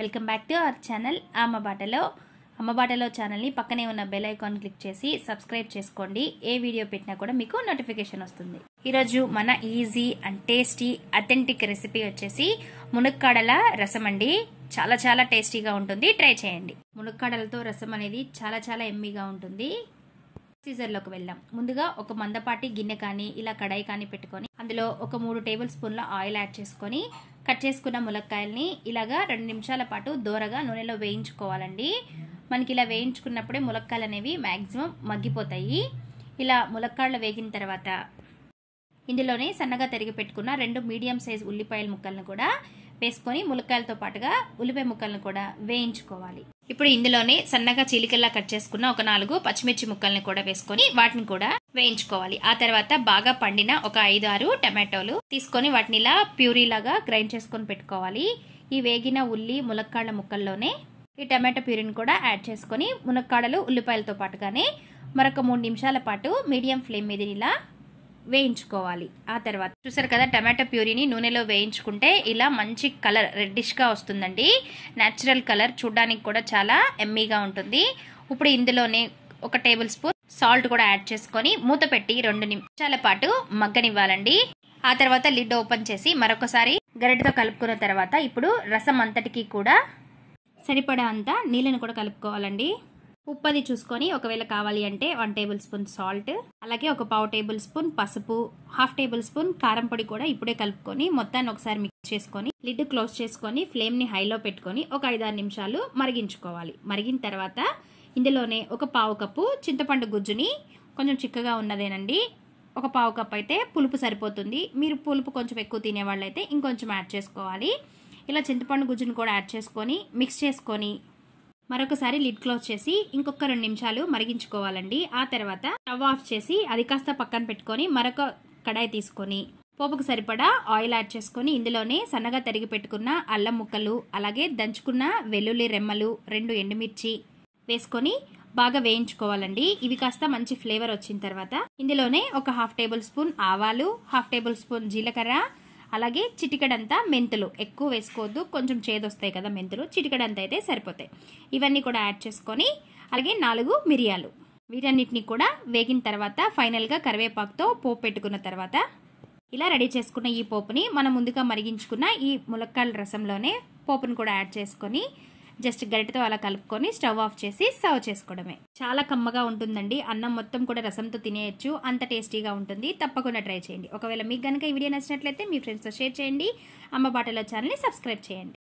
welcome back to our channel Amma Batalo Amma Batalo ఛానల్ని పక్కనే ఉన్న బెల్ ఐకాన్ క్లిక్ చేసి సబ్స్క్రైబ్ చేసుకోండి ఏ వీడియో పెట్టినా కూడా మీకు నోటిఫికేషన్ వస్తుంది ఈరోజు మన easy and tasty authentic recipe వచ్చేసి మునక్కాడల రసం అండి చాలా చాలా టేస్టీగా ఉంటుంది ట్రై చేయండి మునక్కాడలతో రసం అనేది చాలా చాలా ఎమ్మీగా ఉంటుంది సీజర్లోకి వెళ్దాం ముందుగా ఒక మందపాటి గిన్నె కానీ ఇలా కడాయి కానీ పెట్టుకొని అందులో ఒక మూడు టేబుల్ స్పూన్ల ఆయిల్ యాడ్ చేసుకొని కట్ చేసుకున్న ములక్కాయల్ని ఇలాగా రెండు నిమిషాల పాటు దోరగా నూనెలో వేయించుకోవాలండి మనకి ఇలా వేయించుకున్నప్పుడే ములక్కాయలు అనేవి మ్యాక్సిమం మగ్గిపోతాయి ఇలా ములక్కాయలు వేగిన తర్వాత ఇందులోనే సన్నగా తరిగి పెట్టుకున్న రెండు మీడియం సైజ్ ఉల్లిపాయల ముక్కలను కూడా వేసుకొని ములక్కాయలతో పాటుగా ఉల్లిపాయ ముక్కలను కూడా వేయించుకోవాలి ఇప్పుడు ఇందులోనే సన్నగా చీలికల్లా కట్ చేసుకున్న ఒక నాలుగు పచ్చిమిర్చి ముక్కల్ని కూడా వేసుకొని వాటిని కూడా వేయించుకోవాలి ఆ తర్వాత బాగా పండిన ఒక ఐదు ఆరు టమాటోలు తీసుకొని వాటిని ఇలా ప్యూరీలాగా గ్రైండ్ చేసుకొని పెట్టుకోవాలి ఈ వేగిన ఉల్లి ములక్కాడల ముక్కల్లోనే ఈ టమాటో ప్యూరీని కూడా యాడ్ చేసుకొని మునక్కాడలు ఉల్లిపాయలతో పాటుగానే మరొక మూడు నిమిషాల పాటు మీడియం ఫ్లేమ్ మీద ఇలా వేయించుకోవాలి ఆ తర్వాత చూసారు కదా టమాటా ప్యూరీని నూనెలో వేయించుకుంటే ఇలా మంచి కలర్ రెడ్డిష్గా వస్తుందండి న్యాచురల్ కలర్ చూడడానికి కూడా చాలా ఎమ్మీగా ఉంటుంది ఇప్పుడు ఇందులోనే ఒక టేబుల్ స్పూన్ సాల్ట్ కూడా యాడ్ చేసుకొని మూత పెట్టి రెండు నిమిషాల పాటు మగ్గనివ్వాలండి ఆ తర్వాత లిడ్ ఓపెన్ చేసి మరొకసారి గరిటతో కలుపుకున్న తర్వాత ఇప్పుడు రసం అంతటికి కూడా సరిపడా అంతా నీళ్ళని కూడా కలుపుకోవాలండి ఉప్పు అది చూసుకొని ఒకవేళ కావాలి అంటే వన్ టేబుల్ స్పూన్ సాల్ట్ అలాగే ఒక పావు టేబుల్ స్పూన్ పసుపు హాఫ్ టేబుల్ స్పూన్ కారం పొడి కూడా ఇప్పుడే కలుపుకొని మొత్తాన్ని ఒకసారి మిక్స్ చేసుకొని లిడ్ క్లోజ్ చేసుకొని ఫ్లేమ్ని హైలో పెట్టుకొని ఒక ఐదారు నిమిషాలు మరిగించుకోవాలి మరిగిన తర్వాత ఇందులోనే ఒక పావు కప్పు చింతపండు గుజ్జుని కొంచెం చిక్కగా ఉన్నదేనండి ఒక పావు కప్ అయితే పులుపు సరిపోతుంది మీరు పులుపు కొంచెం ఎక్కువ అయితే ఇంకొంచెం యాడ్ చేసుకోవాలి ఇలా చింతపండు గుజ్జును కూడా యాడ్ చేసుకొని మిక్స్ చేసుకొని మరొకసారి లిడ్ క్లోజ్ చేసి ఇంకొక రెండు నిమిషాలు మరిగించుకోవాలండి ఆ తర్వాత స్టవ్ ఆఫ్ చేసి అది కాస్త పక్కన పెట్టుకొని మరొక కడాయి తీసుకొని పోపుకు సరిపడా ఆయిల్ యాడ్ చేసుకొని ఇందులోనే సన్నగా తరిగి పెట్టుకున్న అల్లం ముక్కలు అలాగే దంచుకున్న వెల్లుల్లి రెమ్మలు రెండు ఎండుమిర్చి వేసుకొని బాగా వేయించుకోవాలండి ఇవి కాస్త మంచి ఫ్లేవర్ వచ్చిన తర్వాత ఇందులోనే ఒక హాఫ్ టేబుల్ స్పూన్ ఆవాలు హాఫ్ టేబుల్ స్పూన్ జీలకర్ర అలాగే చిటికడంతా మెంతులు ఎక్కువ వేసుకోవద్దు కొంచెం చేదొస్తాయి కదా మెంతులు చిటికడంత అయితే సరిపోతాయి ఇవన్నీ కూడా యాడ్ చేసుకొని అలాగే నాలుగు మిరియాలు వీటన్నిటిని కూడా వేగిన తర్వాత ఫైనల్గా కరివేపాకుతో పోపు పెట్టుకున్న తర్వాత ఇలా రెడీ చేసుకున్న ఈ పోపుని మనం ముందుగా మరిగించుకున్న ఈ ములక్కాయల రసంలోనే పోపును కూడా యాడ్ చేసుకొని జస్ట్ గరిటతో అలా కలుపుకొని స్టవ్ ఆఫ్ చేసి సర్వ్ చేసుకోవడమే చాలా కమ్మగా ఉంటుందండి అన్నం మొత్తం కూడా రసంతో తినేయచ్చు అంత టేస్టీగా ఉంటుంది తప్పకుండా ట్రై చేయండి ఒకవేళ మీకు కనుక ఈ వీడియో నచ్చినట్లయితే మీ ఫ్రెండ్స్తో షేర్ చేయండి అమ్మ బాటలో ఛానల్ని సబ్స్క్రైబ్ చేయండి